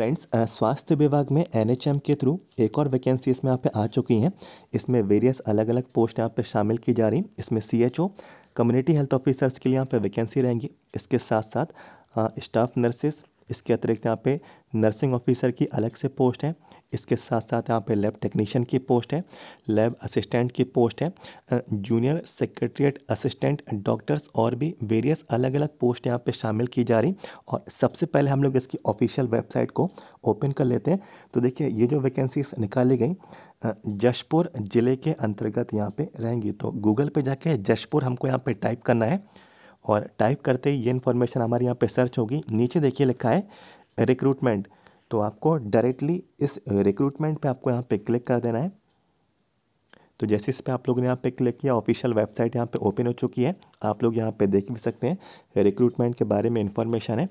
friends स्वास्थ्य विभाग में एनएचएम के थ्रू एक और वैकेंसी इसमें यहाँ पे आ चुकी हैं इसमें वेरियस अलग अलग पोस्ट यहाँ पे शामिल की जा रही इसमें सीएचओ कम्युनिटी हेल्थ ऑफिसर्स के लिए यहाँ पे वैकेंसी रहेंगी इसके साथ साथ स्टाफ नर्सेस इसके अतिरिक्त यहाँ पे नर्सिंग ऑफिसर की अलग से पोस्ट हैं इसके साथ साथ यहाँ पे लैब टेक्नीशियन की पोस्ट है लैब असिस्टेंट की पोस्ट है जूनियर सेक्रेटरीट असिस्टेंट डॉक्टर्स और भी वेरियस अलग अलग पोस्ट यहाँ पे शामिल की जा रही और सबसे पहले हम लोग इसकी ऑफिशियल वेबसाइट को ओपन कर लेते हैं तो देखिए ये जो वैकेंसीज निकाली गई जशपुर ज़िले के अंतर्गत यहाँ पर रहेंगी तो गूगल पर जाके जशपुर हमको यहाँ पर टाइप करना है और टाइप करते ही ये इन्फॉर्मेशन हमारे यहाँ पर सर्च होगी नीचे देखिए लिखा है रिक्रूटमेंट तो आपको डायरेक्टली इस रिक्रूटमेंट पे आपको यहाँ पे क्लिक कर देना है तो जैसे इस पर आप लोगों ने यहाँ पे क्लिक किया ऑफिशियल वेबसाइट यहाँ पे ओपन हो चुकी है आप लोग यहाँ पे देख भी सकते हैं रिक्रूटमेंट के बारे में इन्फॉर्मेशन है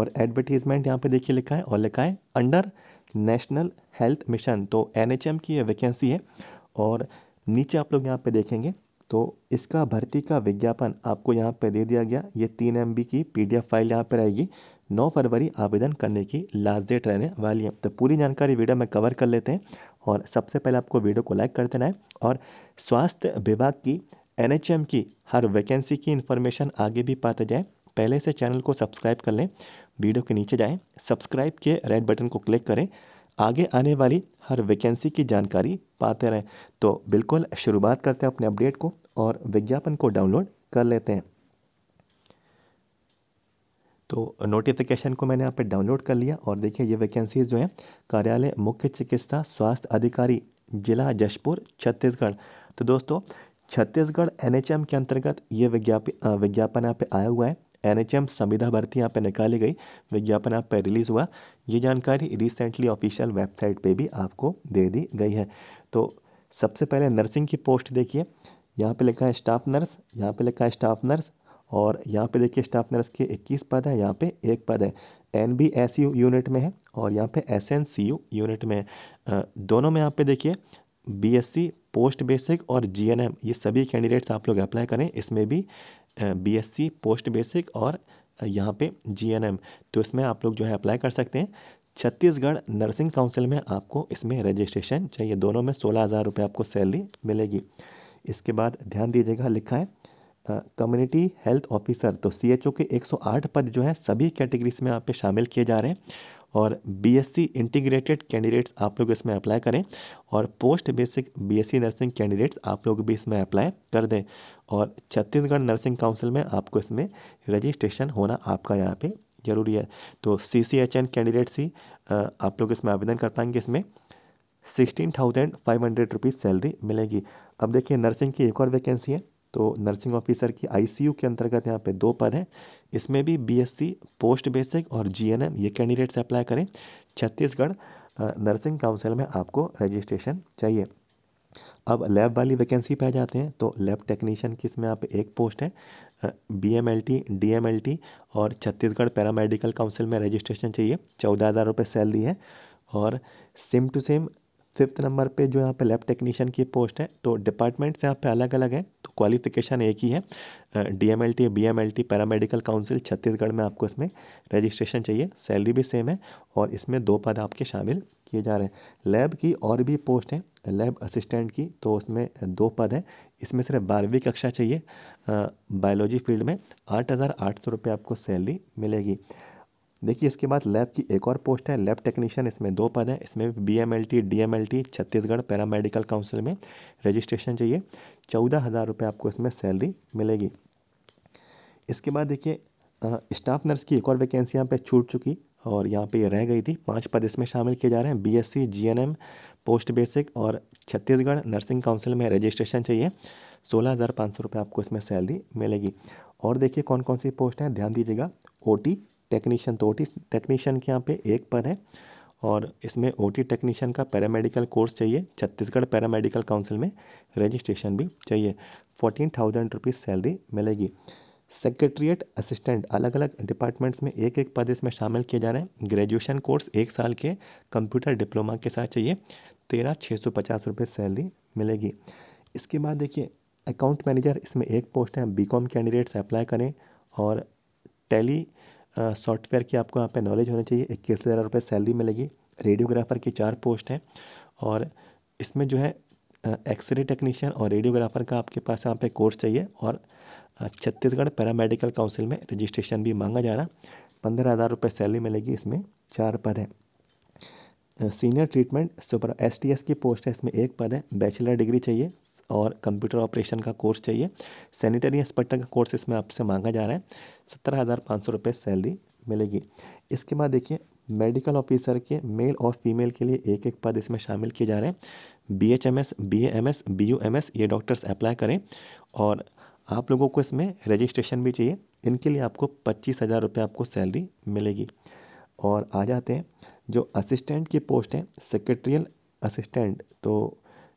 और एडवर्टीजमेंट यहाँ पे देखिए लिखा है और लिखा है अंडर नेशनल हेल्थ मिशन तो एन की ये वैकेंसी है और नीचे आप लोग यहाँ पर देखेंगे तो इसका भर्ती का विज्ञापन आपको यहाँ पर दे दिया गया ये तीन एम की पी फाइल यहाँ पर आएगी 9 फरवरी आवेदन करने की लास्ट डेट रहने वाली है तो पूरी जानकारी वीडियो में कवर कर लेते हैं और सबसे पहले आपको वीडियो को लाइक कर देना है और स्वास्थ्य विभाग की एन की हर वैकेंसी की इन्फॉर्मेशन आगे भी पाते जाए पहले से चैनल को सब्सक्राइब कर लें वीडियो के नीचे जाएं सब्सक्राइब के रेड बटन को क्लिक करें आगे आने वाली हर वैकेंसी की जानकारी पाते रहें तो बिल्कुल शुरुआत करते हैं अपने अपडेट को और विज्ञापन को डाउनलोड कर लेते हैं तो नोटिफिकेशन को मैंने यहाँ पे डाउनलोड कर लिया और देखिए ये वैकेंसीज जो हैं कार्यालय मुख्य चिकित्सा स्वास्थ्य अधिकारी जिला जशपुर छत्तीसगढ़ तो दोस्तों छत्तीसगढ़ एनएचएम के अंतर्गत ये विज्ञापन यहाँ पे आया हुआ है एन एच एम संविधा भर्ती यहाँ पे निकाली गई विज्ञापन यहाँ पे रिलीज़ हुआ ये जानकारी रिसेंटली ऑफिशियल वेबसाइट पे भी आपको दे दी गई है तो सबसे पहले नर्सिंग की पोस्ट देखिए यहाँ पे लिखा है स्टाफ नर्स यहाँ पे लिखा है स्टाफ नर्स और यहाँ पे देखिए स्टाफ नर्स के 21 पद है यहाँ पे एक पद है N B S U unit में है और यहाँ पर S N C U unit में है दोनों में यहाँ पर देखिए बीएससी पोस्ट बेसिक और जीएनएम ये सभी कैंडिडेट्स आप लोग अप्लाई करें इसमें भी बीएससी पोस्ट बेसिक और यहाँ पे जीएनएम तो इसमें आप लोग जो है अप्लाई कर सकते हैं छत्तीसगढ़ नर्सिंग काउंसिल में आपको इसमें रजिस्ट्रेशन चाहिए दोनों में सोलह हज़ार रुपये आपको सैलरी मिलेगी इसके बाद ध्यान दीजिएगा लिखा है कम्युनिटी हेल्थ ऑफिसर तो सी के एक पद जो है सभी कैटेगरीज में आप पे शामिल किए जा रहे हैं और बीएससी इंटीग्रेटेड कैंडिडेट्स आप लोग इसमें अप्लाई करें और post basic BSc nursing candidates आप लोग भी इसमें अप्लाई कर दें और छत्तीसगढ़ नर्सिंग काउंसिल में आपको इसमें रजिस्ट्रेशन होना आपका यहाँ पर ज़रूरी है तो C C H N candidates ही आप लोग इसमें आवेदन कर पाएंगे इसमें sixteen thousand five hundred rupees salary मिलेगी अब देखिए नर्सिंग की एक और वैकेंसी है तो नर्सिंग ऑफिसर की आईसीयू के अंतर्गत यहाँ पे दो पद हैं इसमें भी बीएससी पोस्ट बेसिक और जीएनएम ये कैंडिडेट्स अप्लाई करें छत्तीसगढ़ नर्सिंग काउंसिल में आपको रजिस्ट्रेशन चाहिए अब लैब वाली वैकेंसी पे जाते हैं तो लैब टेक्नीशियन की इसमें यहाँ एक पोस्ट है B M L T L T और छत्तीसगढ़ पैरामेडिकल काउंसिल में रजिस्ट्रेशन चाहिए चौदह हज़ार रुपये सैलरी है और same to same fifth number पे जो यहाँ पे लैब टेक्नीशियन की पोस्ट है तो डिपार्टमेंट्स यहाँ पे अलग अलग हैं तो क्वालिफिकेशन एक ही है D M L T B M L T paramedical council Chhattisgarh में आपको इसमें रजिस्ट्रेशन चाहिए सैलरी भी सेम है और इसमें दो पद आपके शामिल किए जा रहे हैं लैब की और भी पोस्ट हैं लैब असिस्टेंट की तो उसमें दो पद हैं इसमें सिर्फ बारहवीं कक्षा चाहिए बायोलॉजी फील्ड में आठ हज़ार आठ सौ रुपये आपको सैलरी मिलेगी देखिए इसके बाद लैब की एक और पोस्ट है लैब टेक्नीशियन इसमें दो पद हैं इसमें B M L T D M L T Chhattisgarh paramedical council में रजिस्ट्रेशन चाहिए चौदह हज़ार रुपये आपको इसमें सैलरी मिलेगी इसके बाद देखिए स्टाफ नर्स की एक और वैकेंसी यहाँ पे छूट चुकी और यहाँ पे ये रह गई थी पांच पद इसमें शामिल किए जा रहे हैं एन जीएनएम पोस्ट बेसिक और छत्तीसगढ़ नर्सिंग काउंसिल में रजिस्ट्रेशन चाहिए सोलह हज़ार पाँच सौ रुपये आपको इसमें सैलरी मिलेगी और देखिए कौन कौन सी पोस्ट हैं ध्यान दीजिएगा ओ टी टेक्नीशियन तो ओ टेक्नीशियन के यहाँ पे एक पर है और इसमें ओ टेक्नीशियन का पैरामेडिकल कोर्स चाहिए छत्तीसगढ़ पैरामेडिकल काउंसिल में रजिस्ट्रेशन भी चाहिए फोर्टीन थाउजेंड रुपीज़ सैलरी मिलेगी सेक्रेटरीट असिस्टेंट अलग अलग डिपार्टमेंट्स में एक एक पद इसमें शामिल किए जा रहे हैं ग्रेजुएशन कोर्स एक साल के कंप्यूटर डिप्लोमा के साथ चाहिए तेरह छः सौ पचास रुपये सैलरी मिलेगी इसके बाद देखिए अकाउंट मैनेजर इसमें एक पोस्ट है बीकॉम कैंडिडेट्स अप्लाई करें और टेली सॉफ्टवेयर की आपको यहाँ पे नॉलेज होनी चाहिए इक्कीस हज़ार रुपये सैलरी मिलेगी रेडियोग्राफर की चार पोस्ट है और इसमें जो है एक्सरे टेक्नीशियन और रेडियोग्राफर का आपके पास यहाँ पे कोर्स चाहिए और छत्तीसगढ़ पैरामेडिकल काउंसिल में रजिस्ट्रेशन भी मांगा जा रहा पंद्रह हज़ार रुपये सैलरी मिलेगी इसमें चार पद है सीनियर ट्रीटमेंट सुपर एस की पोस्ट है इसमें एक पद है बैचलर डिग्री चाहिए और कंप्यूटर ऑपरेशन का कोर्स चाहिए सैनिटरी इंस्पेक्टर का कोर्स इसमें आपसे मांगा जा रहा है सत्तर हज़ार पाँच सौ रुपये सैलरी मिलेगी इसके बाद देखिए मेडिकल ऑफिसर के मेल और फीमेल के लिए एक एक पद इसमें शामिल किए जा रहे हैं B H M S B M S B U M S ये डॉक्टर्स अप्लाई करें और आप लोगों को इसमें रजिस्ट्रेशन भी चाहिए इनके लिए आपको पच्चीस हज़ार रुपये आपको सैलरी मिलेगी और आ जाते हैं जो असिस्टेंट की पोस्ट है सेक्रेटरियल असिस्टेंट तो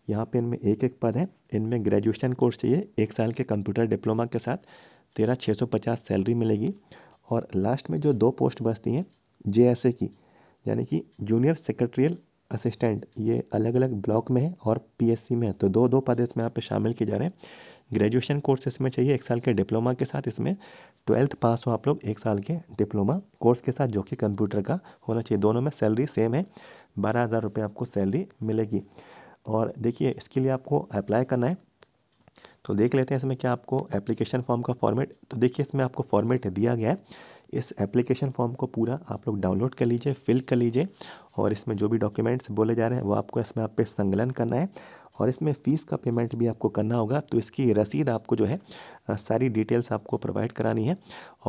यहाँ पे इनमें एक एक पद है इनमें ग्रेजुएशन कोर्स चाहिए एक साल के कंप्यूटर डिप्लोमा के साथ तेरह छः सौ पचास सैलरी मिलेगी और लास्ट में जो दो पोस्ट बचती हैं जे की यानी कि जूनियर सेक्रेटरियल असिस्टेंट ये अलग अलग ब्लॉक में है और सी में है तो दो दो पद इसमें यहाँ पर शामिल किए जा रहे हैं ग्रेजुएशन कोर्स इसमें चाहिए एक साल के डिप्लोमा के साथ इसमें ट्वेल्थ पास हो आप लोग एक साल के डिप्लोमा कोर्स के साथ जो कि कंप्यूटर का होना चाहिए दोनों में सैलरी सेम है बारह हज़ार रुपये आपको सैलरी मिलेगी और देखिए इसके लिए आपको अप्लाई करना है तो देख लेते हैं इसमें क्या आपको एप्लीकेशन फॉर्म का फॉर्मेट तो देखिए इसमें आपको फॉर्मेट दिया गया है इस एप्लीकेशन फॉर्म को पूरा आप लोग डाउनलोड कर लीजिए फिल कर लीजिए और इसमें जो भी डॉक्यूमेंट्स बोले जा रहे हैं वो आपको इसमें आप पे संगलन करना है और इसमें फ़ीस का पेमेंट भी आपको करना होगा तो इसकी रसीद आपको जो है सारी डिटेल्स आपको प्रोवाइड करानी है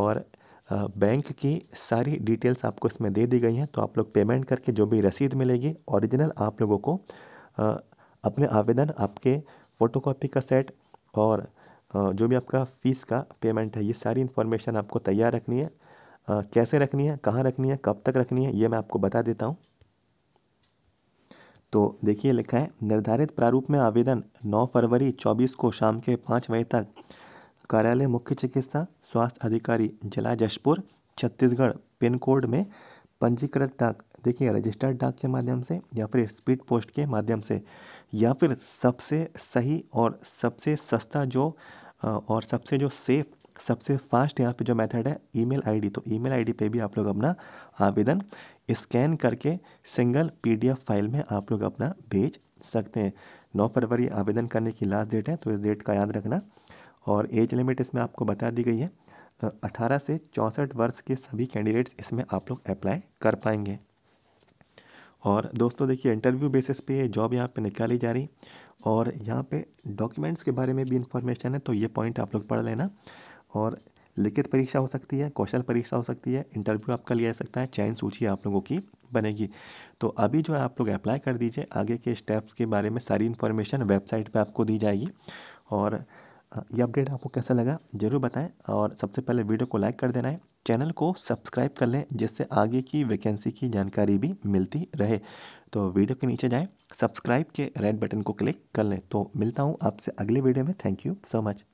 और बैंक की सारी डिटेल्स आपको इसमें दे दी गई हैं तो आप लोग पेमेंट करके जो भी रसीद मिलेगी ओरिजिनल आप लोगों को अपने आवेदन आपके फ़ोटोकॉपी का सेट और जो भी आपका फ़ीस का पेमेंट है ये सारी इन्फॉर्मेशन आपको तैयार रखनी है कैसे रखनी है कहाँ रखनी है कब तक रखनी है ये मैं आपको बता देता हूँ तो देखिए लिखा है निर्धारित प्रारूप में आवेदन 9 फरवरी 24 को शाम के पाँच बजे तक कार्यालय मुख्य चिकित्सा स्वास्थ्य अधिकारी जिला जशपुर छत्तीसगढ़ पिन कोड में पंजीकृत डाक देखिए रजिस्टर्ड डाक के माध्यम से या फिर स्पीड पोस्ट के माध्यम से या फिर सबसे सही और सबसे सस्ता जो और सबसे जो सेफ़ सबसे फास्ट यहाँ पे जो मेथड है ईमेल आईडी तो ईमेल आईडी पे भी आप लोग अपना आवेदन स्कैन करके सिंगल पीडीएफ फाइल में आप लोग अपना भेज सकते हैं नौ फरवरी आवेदन करने की लास्ट डेट है तो इस डेट का याद रखना और एज लिमिट इसमें आपको बता दी गई है अठारह से चौंसठ वर्ष के सभी कैंडिडेट्स इसमें आप लोग अप्लाई कर पाएंगे और दोस्तों देखिए इंटरव्यू बेसिस पे जॉब यहाँ पे निकाली जा रही और यहाँ पे डॉक्यूमेंट्स के बारे में भी इन्फॉर्मेशन है तो ये पॉइंट आप लोग पढ़ लेना और लिखित परीक्षा हो सकती है कौशल परीक्षा हो सकती है इंटरव्यू आपका लिया जा सकता है चयन सूची आप लोगों की बनेगी तो अभी जो है आप लोग अप्लाई कर दीजिए आगे के स्टेप्स के बारे में सारी इन्फॉर्मेशन वेबसाइट पर आपको दी जाएगी और ये अपडेट आपको कैसा लगा ज़रूर बताएं और सबसे पहले वीडियो को लाइक कर देना है चैनल को सब्सक्राइब कर लें जिससे आगे की वैकेंसी की जानकारी भी मिलती रहे तो वीडियो के नीचे जाएं सब्सक्राइब के रेड बटन को क्लिक कर लें तो मिलता हूँ आपसे अगले वीडियो में थैंक यू सो मच